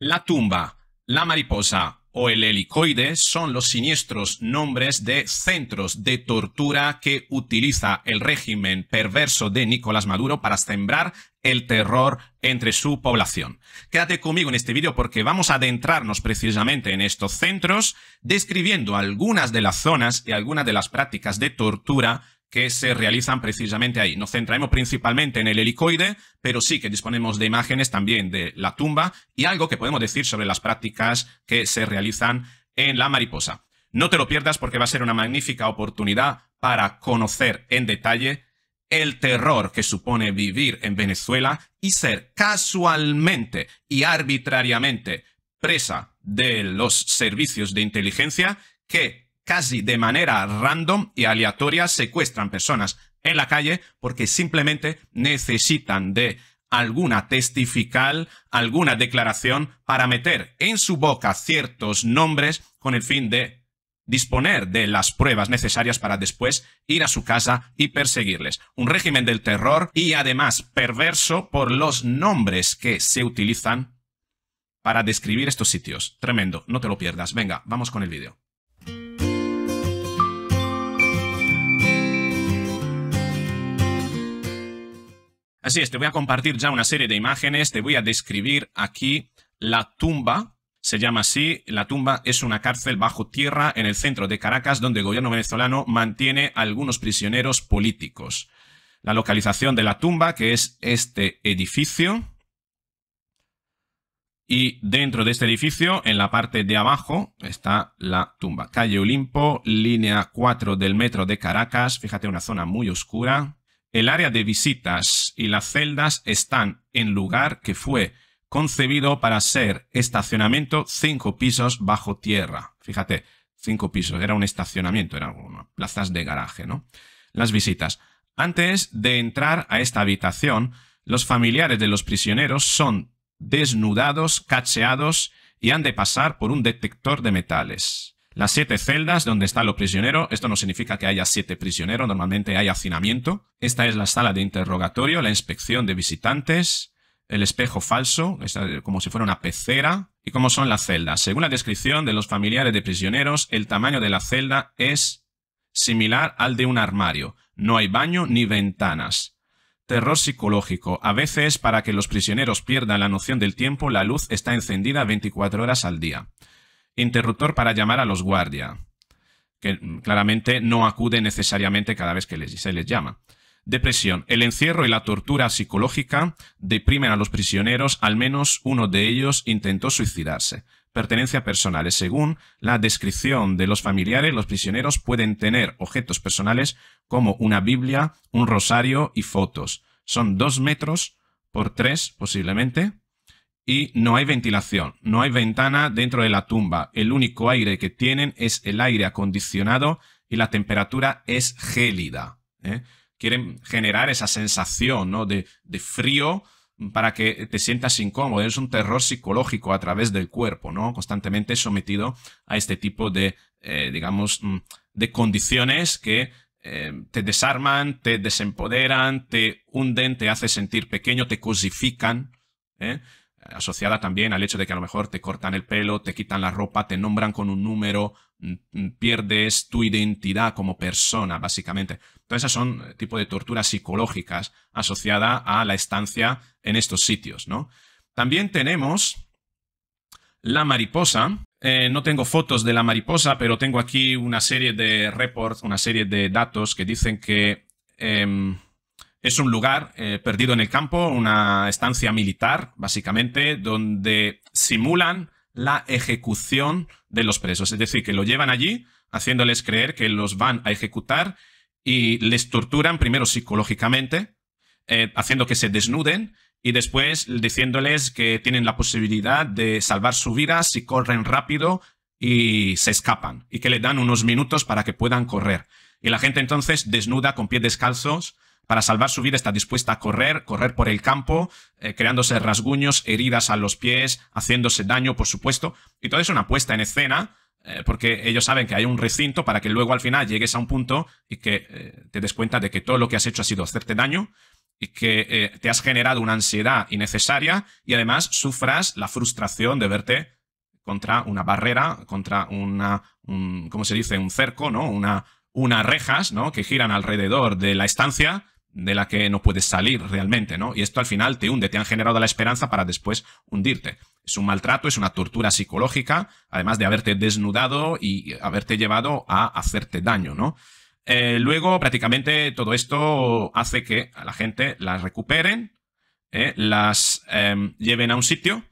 La tumba, la mariposa o el helicoide son los siniestros nombres de centros de tortura que utiliza el régimen perverso de Nicolás Maduro para sembrar el terror entre su población. Quédate conmigo en este vídeo porque vamos a adentrarnos precisamente en estos centros, describiendo algunas de las zonas y algunas de las prácticas de tortura que se realizan precisamente ahí. Nos centraremos principalmente en el helicoide, pero sí que disponemos de imágenes también de la tumba y algo que podemos decir sobre las prácticas que se realizan en la mariposa. No te lo pierdas porque va a ser una magnífica oportunidad para conocer en detalle el terror que supone vivir en Venezuela y ser casualmente y arbitrariamente presa de los servicios de inteligencia que casi de manera random y aleatoria secuestran personas en la calle porque simplemente necesitan de alguna testifical, alguna declaración para meter en su boca ciertos nombres con el fin de disponer de las pruebas necesarias para después ir a su casa y perseguirles. Un régimen del terror y además perverso por los nombres que se utilizan para describir estos sitios. Tremendo, no te lo pierdas. Venga, vamos con el vídeo. Así es, te voy a compartir ya una serie de imágenes, te voy a describir aquí la tumba, se llama así, la tumba es una cárcel bajo tierra en el centro de Caracas donde el gobierno venezolano mantiene a algunos prisioneros políticos. La localización de la tumba, que es este edificio, y dentro de este edificio, en la parte de abajo, está la tumba. Calle Olimpo, línea 4 del metro de Caracas. Fíjate, una zona muy oscura. El área de visitas y las celdas están en lugar que fue concebido para ser estacionamiento cinco pisos bajo tierra. Fíjate, cinco pisos, era un estacionamiento, eran plazas de garaje, ¿no? Las visitas. Antes de entrar a esta habitación, los familiares de los prisioneros son desnudados, cacheados y han de pasar por un detector de metales. Las siete celdas donde está lo prisionero, esto no significa que haya siete prisioneros, normalmente hay hacinamiento. Esta es la sala de interrogatorio, la inspección de visitantes, el espejo falso, como si fuera una pecera. ¿Y cómo son las celdas? Según la descripción de los familiares de prisioneros, el tamaño de la celda es similar al de un armario. No hay baño ni ventanas. Terror psicológico. A veces, para que los prisioneros pierdan la noción del tiempo, la luz está encendida 24 horas al día interruptor para llamar a los guardia, que claramente no acude necesariamente cada vez que se les llama. Depresión. El encierro y la tortura psicológica deprimen a los prisioneros, al menos uno de ellos intentó suicidarse. Pertenencia personal. Según la descripción de los familiares, los prisioneros pueden tener objetos personales como una Biblia, un rosario y fotos. Son dos metros por tres, posiblemente, y no hay ventilación, no hay ventana dentro de la tumba. El único aire que tienen es el aire acondicionado y la temperatura es gélida. ¿eh? Quieren generar esa sensación ¿no? de, frío para que te sientas incómodo. Es un terror psicológico a través del cuerpo, ¿no? Constantemente sometido a este tipo de, eh, digamos, mm, de condiciones que eh, te desarman, te desempoderan, te hunden, te hace sentir pequeño, te cosifican asociada también al hecho de que a lo mejor te cortan el pelo, te quitan la ropa, te nombran con un número, mm, mm, pierdes tu identidad como persona, básicamente. Entonces, esas son eh, tipo de torturas psicológicas asociadas a la estancia en estos sitios, ¿no? También tenemos la mariposa. Eh, no tengo fotos de la mariposa, pero tengo aquí una serie de reports, una serie de datos que dicen que em, es un lugar eh, perdido en el campo, una estancia militar, básicamente, donde simulan la ejecución de los presos. Es decir, que lo llevan allí, haciéndoles creer que los van a ejecutar y les torturan primero psicológicamente, eh, haciendo que se desnuden y después diciéndoles que tienen la posibilidad de salvar su vida si corren rápido y se escapan y que le dan unos minutos para que puedan correr. Y la gente entonces desnuda con pies descalzos para salvar su vida está dispuesta a correr, correr por el campo, eh, creándose rasguños, heridas a los pies, haciéndose daño, por supuesto. Y todo es una puesta en escena, eh, porque ellos saben que hay un recinto para que luego al final llegues a un punto y que eh, te des cuenta de que todo lo que has hecho ha sido hacerte daño y que te has generado una ansiedad innecesaria y además sufras la frustración de verte contra una barrera, contra una, un, se dice? Un cerco, ¿no? Una, unas rejas, ¿no? Que giran alrededor de la estancia de la que no puedes salir realmente, ¿no? Y esto al final te hunde, te han generado la esperanza para después hundirte. Es un maltrato, es una tortura psicológica, además de haberte desnudado y haberte llevado a hacerte daño, ¿no? Eh, luego, prácticamente todo esto hace que a la gente eh, las recuperen, em, las lleven a un sitio,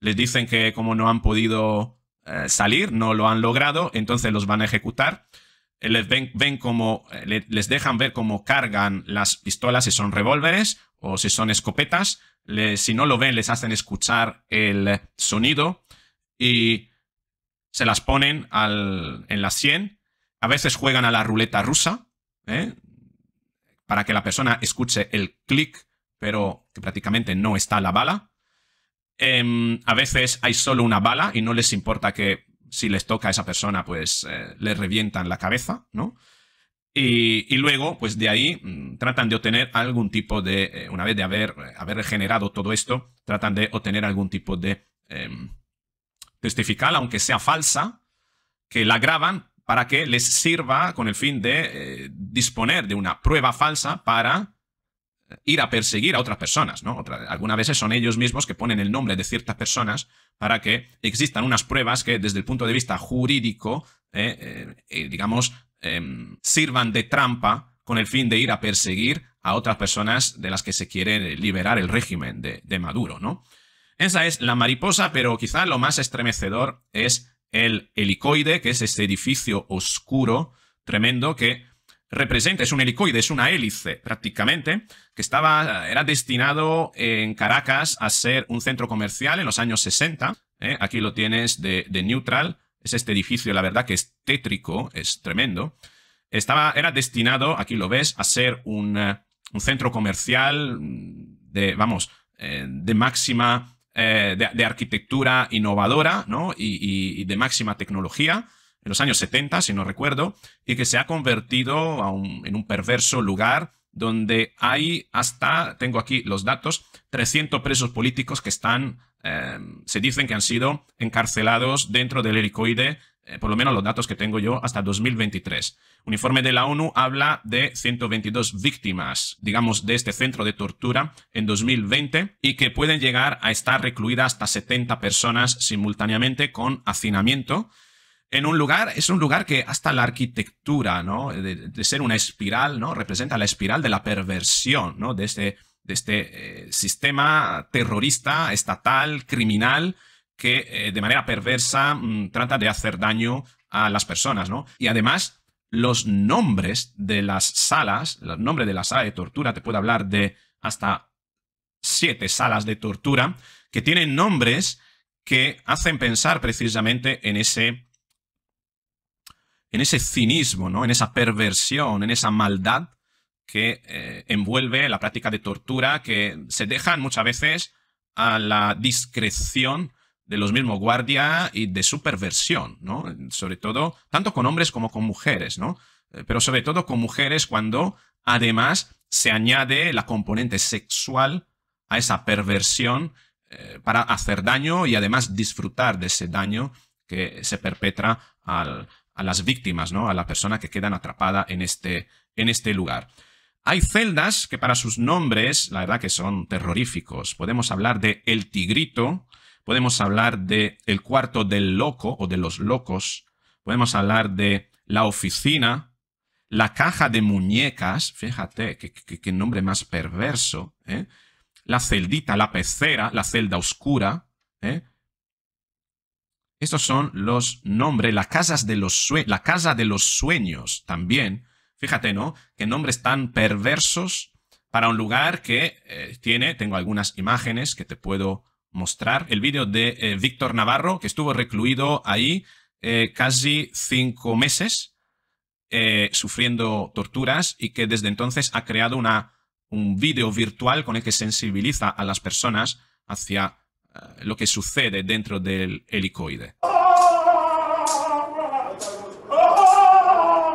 les dicen que como no han podido eh, salir, no lo han logrado, entonces los van a ejecutar. Eh, les ven, eh, les dejan ver cómo cargan las pistolas, si son revólveres o si son escopetas. si no lo ven, les hacen escuchar el sonido y se las ponen en la 100. A veces juegan a la ruleta rusa ¿eh? para que la persona escuche el clic, pero que prácticamente no está la bala. Em, a veces hay solo una bala y no les importa que si les toca a esa persona, pues eh, le les revientan la cabeza, ¿no? Y, luego, pues de ahí mm, tratan de obtener algún tipo de, eh, una vez de haber, haber regenerado todo esto, tratan de obtener algún tipo de em, testifical, aunque sea falsa, que la graban para que les sirva con el fin de eh, disponer de una prueba falsa para ir a perseguir a otras personas, ¿no? Otra, algunas veces son ellos mismos que ponen el nombre de ciertas personas para que existan unas pruebas que desde el punto de vista jurídico, eh, eh, eh, digamos, em, sirvan de trampa con el fin de ir a perseguir a otras personas de las que se quiere liberar el régimen de, Maduro, ¿no? Esa es la mariposa, pero quizá lo más estremecedor es el helicoide, que es ese edificio oscuro, tremendo, que representa, es un helicoide, es una hélice prácticamente, que estaba, era destinado en Caracas a ser un centro comercial en los años 60. ¿eh? Aquí lo tienes de, Neutral, es este edificio, la verdad que es tétrico, es tremendo. Estaba, era destinado, aquí lo ves, a ser un, eh, centro comercial de, vamos, eh, de máxima, de, arquitectura innovadora, ¿no? y de máxima tecnología en los años 70, si no recuerdo, y que se ha convertido en un perverso lugar donde hay hasta, tengo aquí los datos, 300 presos políticos que están, em, se dicen que han sido encarcelados dentro del helicoide, eh, por lo menos los datos que tengo yo, hasta 2023. Un informe de la ONU habla de 122 víctimas, digamos, de este centro de tortura en 2020 y que pueden llegar a estar recluidas hasta 70 personas simultáneamente con hacinamiento en un lugar, es un lugar que hasta la arquitectura, ¿no? De, ser una espiral, ¿no? Representa la espiral de la perversión, ¿no? De este, de este eh, sistema terrorista, estatal, criminal, que eh, de manera perversa mm, trata de hacer daño a las personas, ¿no? Y además, los nombres de las salas, los nombres de la sala de tortura, te puedo hablar de hasta siete salas de tortura, que tienen nombres que hacen pensar precisamente en ese en ese cinismo, ¿no? en esa perversión, en esa maldad que eh, envuelve la práctica de tortura, que se dejan muchas veces a la discreción de los mismos guardias y de su perversión, ¿no? Sobre todo, tanto con hombres como con mujeres, ¿no? Eh, pero sobre todo con mujeres cuando además se añade la componente sexual a esa perversión eh, para hacer daño y además disfrutar de ese daño que se perpetra al, a las víctimas, ¿no? A la persona que quedan atrapada en este, en este lugar. Hay celdas que para sus nombres, la verdad que son terroríficos. Podemos hablar de El Tigrito, podemos hablar de El Cuarto del Loco o de los Locos, podemos hablar de La Oficina, La Caja de Muñecas, fíjate qué nombre más perverso, ¿eh? La Celdita, La Pecera, La Celda Oscura, ¿eh? Estos son los nombres, las casas de los la casa de los sueños también. Fíjate, ¿no? Qué nombres tan perversos para un lugar que eh, tiene, tengo algunas imágenes que te puedo mostrar. El vídeo de eh, Víctor Navarro, que estuvo recluido ahí eh, casi cinco meses, sufriendo torturas y que desde entonces ha creado una, un vídeo virtual con el que sensibiliza a las personas hacia eh, lo que sucede dentro del helicoide.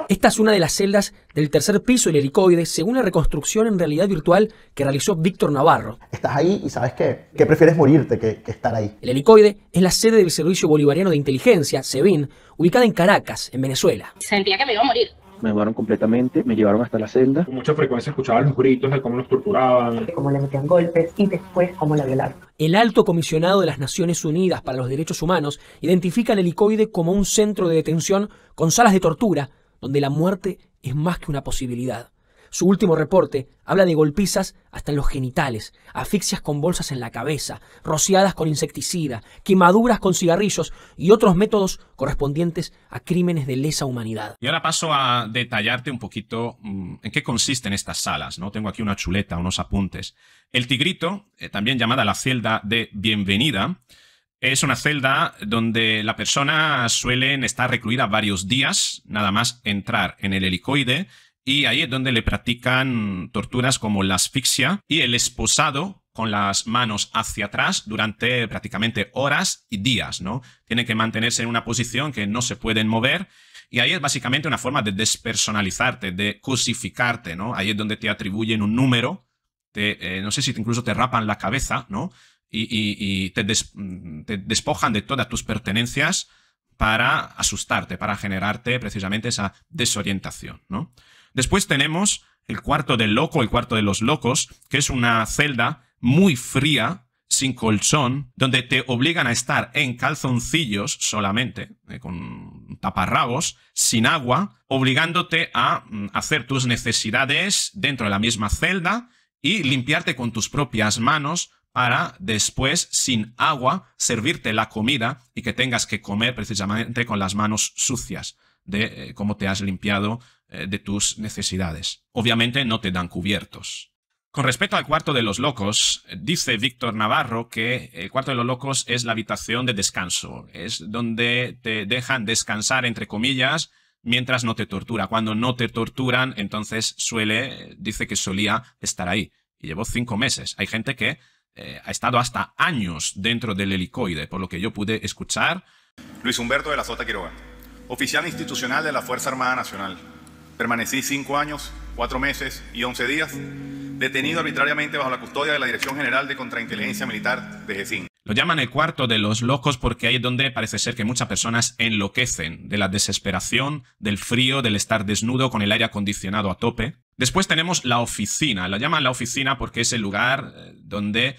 Esta es una de las celdas del tercer piso del helicoide, según la reconstrucción en realidad virtual que realizó Víctor Navarro. Estás ahí y sabes que, prefieres morirte que, que, estar ahí. El helicoide es la sede del Servicio Bolivariano de Inteligencia, SEBIN, ubicada en Caracas, en Venezuela. Sentía que me iba a morir me llevaron completamente, me llevaron hasta la celda. Con mucha frecuencia escuchaba los gritos de cómo los torturaban. Cómo le metían golpes y después cómo la violaron. El alto comisionado de las Naciones Unidas para los Derechos Humanos identifica el helicoide como un centro de detención con salas de tortura, donde la muerte es más que una posibilidad. Su último reporte habla de golpizas hasta en los genitales, asfixias con bolsas en la cabeza, rociadas con insecticida, quemaduras con cigarrillos y otros métodos correspondientes a crímenes de lesa humanidad. Y ahora paso a detallarte un poquito mm, en qué consisten estas salas, ¿no? Tengo aquí una chuleta, unos apuntes. El Tigrito, eh, también llamada la celda de bienvenida, es una celda donde la persona suele estar recluida varios días, nada más entrar en el helicoide y ahí es donde le practican torturas como la asfixia y el esposado con las manos hacia atrás durante prácticamente horas y días, ¿no? Tiene que mantenerse en una posición que no se pueden mover y ahí es básicamente una forma de despersonalizarte, de cosificarte, ¿no? Ahí es donde te atribuyen un número, te, eh, no sé si incluso te rapan la cabeza, ¿no? Y, te, mm, te, despojan de todas tus pertenencias para asustarte, para generarte precisamente esa desorientación, ¿no? Después tenemos el cuarto del loco, el cuarto de los locos, que es una celda muy fría, sin colchón, donde te obligan a estar en calzoncillos solamente, eh, con taparrabos, sin agua, obligándote a mm, hacer tus necesidades dentro de la misma celda y limpiarte con tus propias manos para después, sin agua, servirte la comida y que tengas que comer precisamente con las manos sucias de eh, cómo te has limpiado eh, de tus necesidades. Obviamente no te dan cubiertos. Con respecto al cuarto de los locos, dice Víctor Navarro que eh, el cuarto de los locos es la habitación de descanso, es donde te dejan descansar, entre comillas, mientras no te tortura. Cuando no te torturan, entonces suele, dice que solía estar ahí. Y llevó cinco meses. Hay gente que eh, ha estado hasta años dentro del helicoide, por lo que yo pude escuchar. Luis Humberto de la Sota Quiroga, oficial institucional de la Fuerza Armada Nacional Permanecí cinco años, cuatro meses y once días detenido arbitrariamente bajo la custodia de la Dirección General de Contrainteligencia Militar de GESIN. Lo llaman el cuarto de los locos porque ahí es donde parece ser que muchas personas enloquecen de la desesperación, del frío, del estar desnudo con el aire acondicionado a tope. Después tenemos la oficina, la llaman la oficina porque es el lugar eh, donde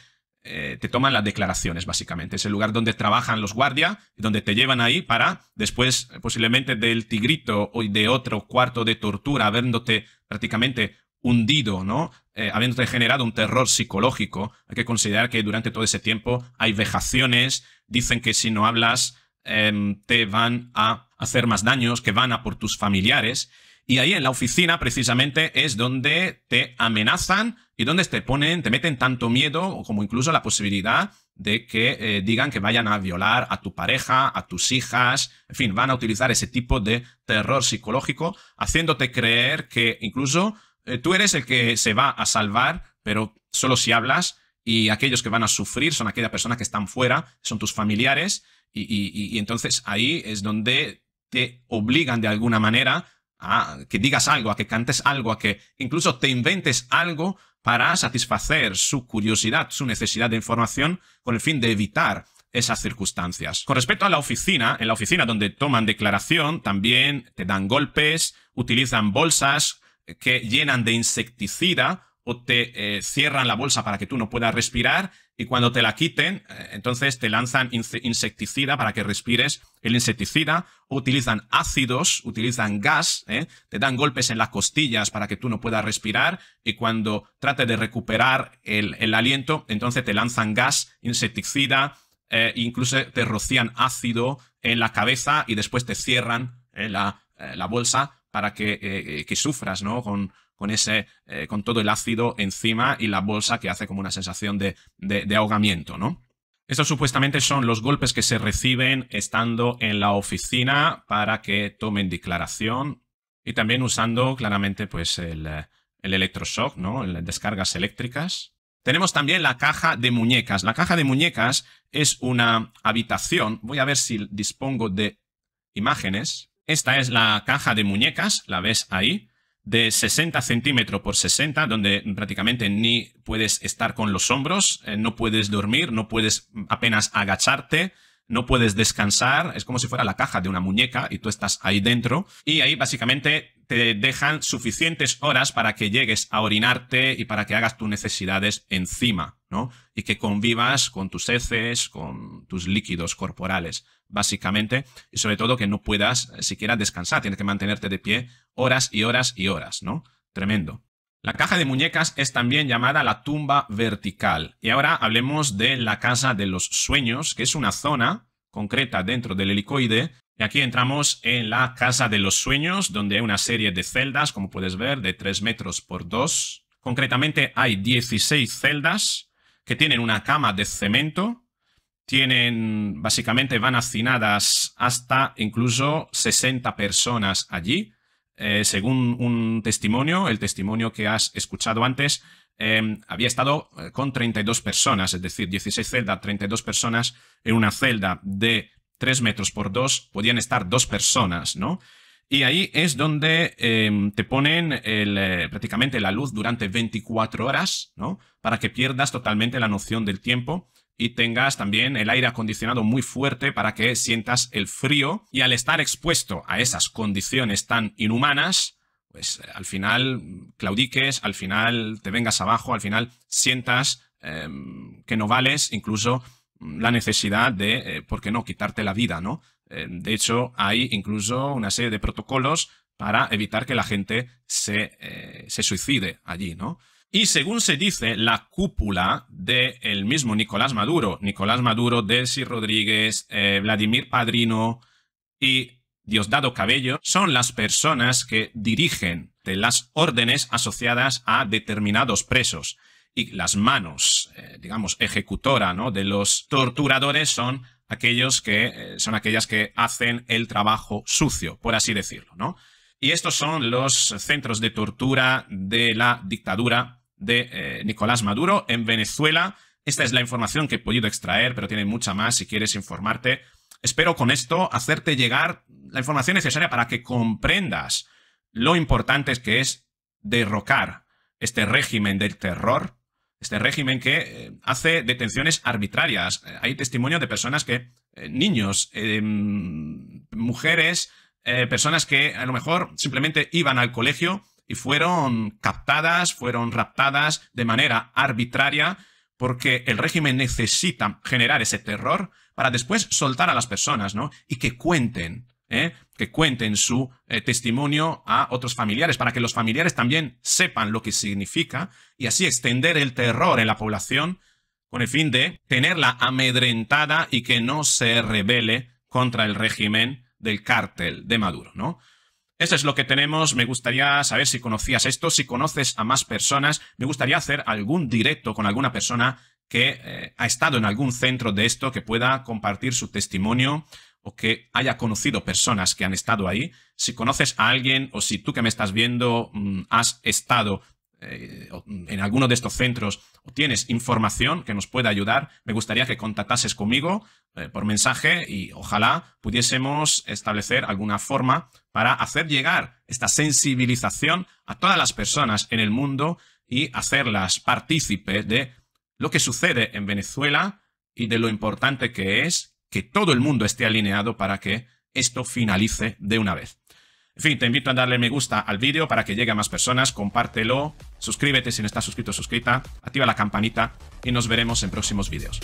eh, te toman las declaraciones, básicamente. Es el lugar donde trabajan los guardias, donde te llevan ahí para después, posiblemente del tigrito o de otro cuarto de tortura, habiéndote prácticamente hundido, ¿no? Eh, habiéndote generado un terror psicológico. Hay que considerar que durante todo ese tiempo hay vejaciones, dicen que si no hablas em, te van a hacer más daños, que van a por tus familiares. Y ahí en la oficina precisamente es donde te amenazan y donde te ponen, te meten tanto miedo como incluso la posibilidad de que eh, digan que vayan a violar a tu pareja, a tus hijas, en fin, van a utilizar ese tipo de terror psicológico, haciéndote creer que incluso eh, tú eres el que se va a salvar, pero solo si hablas y aquellos que van a sufrir son aquellas personas que están fuera, son tus familiares, y, y entonces ahí es donde te obligan de alguna manera Ah, que digas algo, a que cantes algo, a que incluso te inventes algo para satisfacer su curiosidad, su necesidad de información, con el fin de evitar esas circunstancias. Con respecto a la oficina, en la oficina donde toman declaración, también te dan golpes, utilizan bolsas que llenan de insecticida o te eh, cierran la bolsa para que tú no puedas respirar y cuando te la quiten, eh, entonces te lanzan insecticida para que respires el insecticida, utilizan ácidos, utilizan gas, ¿eh? te dan golpes en las costillas para que tú no puedas respirar y cuando trate de recuperar el, aliento, entonces te lanzan gas, insecticida, eh, incluso te rocían ácido en la cabeza y después te cierran eh, la, bolsa para que, sufras ¿no? con, ese, con todo el ácido encima y la bolsa que hace como una sensación de, de ahogamiento, ¿no? Estos supuestamente son los golpes que se reciben estando en la oficina para que tomen declaración y también usando claramente pues, el, electroshock, ¿no? descargas eléctricas. Tenemos también la caja de muñecas. La caja de muñecas es una habitación. Voy a ver si dispongo de imágenes. Esta es la caja de muñecas, la ves ahí de 60 centímetros por 60, donde prácticamente ni puedes estar con los hombros, eh, no puedes dormir, no puedes apenas agacharte, no puedes descansar, es como si fuera la caja de una muñeca y tú estás ahí dentro. Y ahí básicamente te dejan suficientes horas para que llegues a orinarte y para que hagas tus necesidades encima, ¿no? Y que convivas con tus heces, con tus líquidos corporales, básicamente. Y sobre todo que no puedas siquiera descansar, tienes que mantenerte de pie horas y horas y horas, ¿no? Tremendo. La caja de muñecas es también llamada la tumba vertical. Y ahora hablemos de la casa de los sueños, que es una zona concreta dentro del helicoide. Y aquí entramos en la casa de los sueños, donde hay una serie de celdas, como puedes ver, de 3 metros por 2. Concretamente hay 16 celdas que tienen una cama de cemento, tienen, básicamente van hacinadas hasta incluso 60 personas allí. Eh, según un testimonio, el testimonio que has escuchado antes, em, había estado eh, con 32 personas, es decir, 16 celdas, 32 personas en una celda de 3 metros por 2, podían estar dos personas, ¿no? Y ahí es donde em, te ponen el, eh, prácticamente la luz durante 24 horas, ¿no? Para que pierdas totalmente la noción del tiempo y tengas también el aire acondicionado muy fuerte para que sientas el frío y al estar expuesto a esas condiciones tan inhumanas, pues eh, al final claudiques, al final te vengas abajo, al final sientas em, que no vales, incluso mm, la necesidad de, eh, ¿por qué no?, quitarte la vida, ¿no? Eh, de hecho, hay incluso una serie de protocolos para evitar que la gente se, se suicide allí, ¿no? Y según se dice, la cúpula del el mismo Nicolás Maduro, Nicolás Maduro, Delcy Rodríguez, eh, Vladimir Padrino y Diosdado Cabello, son las personas que dirigen de las órdenes asociadas a determinados presos. Y las manos, eh, digamos, ejecutora ¿no? de los torturadores son aquellos que eh, son aquellas que hacen el trabajo sucio, por así decirlo, ¿no? Y estos son los centros de tortura de la dictadura de eh, Nicolás Maduro en Venezuela. Esta es la información que he podido extraer, pero tiene mucha más si quieres informarte. Espero con esto hacerte llegar la información necesaria para que comprendas lo importante que es derrocar este régimen del terror, este régimen que eh, hace detenciones arbitrarias. Hay testimonio de personas que, eh, niños, em, mujeres, eh, personas que a lo mejor simplemente iban al colegio y fueron captadas, fueron raptadas de manera arbitraria porque el régimen necesita generar ese terror para después soltar a las personas, ¿no? Y que cuenten, ¿eh? que cuenten su eh, testimonio a otros familiares, para que los familiares también sepan lo que significa y así extender el terror en la población con el fin de tenerla amedrentada y que no se rebele contra el régimen del cártel de Maduro, ¿no? Eso es lo que tenemos. Me gustaría saber si conocías esto, si conoces a más personas. Me gustaría hacer algún directo con alguna persona que eh, ha estado en algún centro de esto, que pueda compartir su testimonio o que haya conocido personas que han estado ahí. Si conoces a alguien o si tú que me estás viendo mm, has estado eh, en alguno de estos centros tienes información que nos pueda ayudar, me gustaría que contactases conmigo eh, por mensaje y ojalá pudiésemos establecer alguna forma para hacer llegar esta sensibilización a todas las personas en el mundo y hacerlas partícipe de lo que sucede en Venezuela y de lo importante que es que todo el mundo esté alineado para que esto finalice de una vez. En fin, te invito a darle me gusta al vídeo para que llegue a más personas, compártelo, suscríbete si no estás suscrito, suscrita, activa la campanita y nos veremos en próximos vídeos.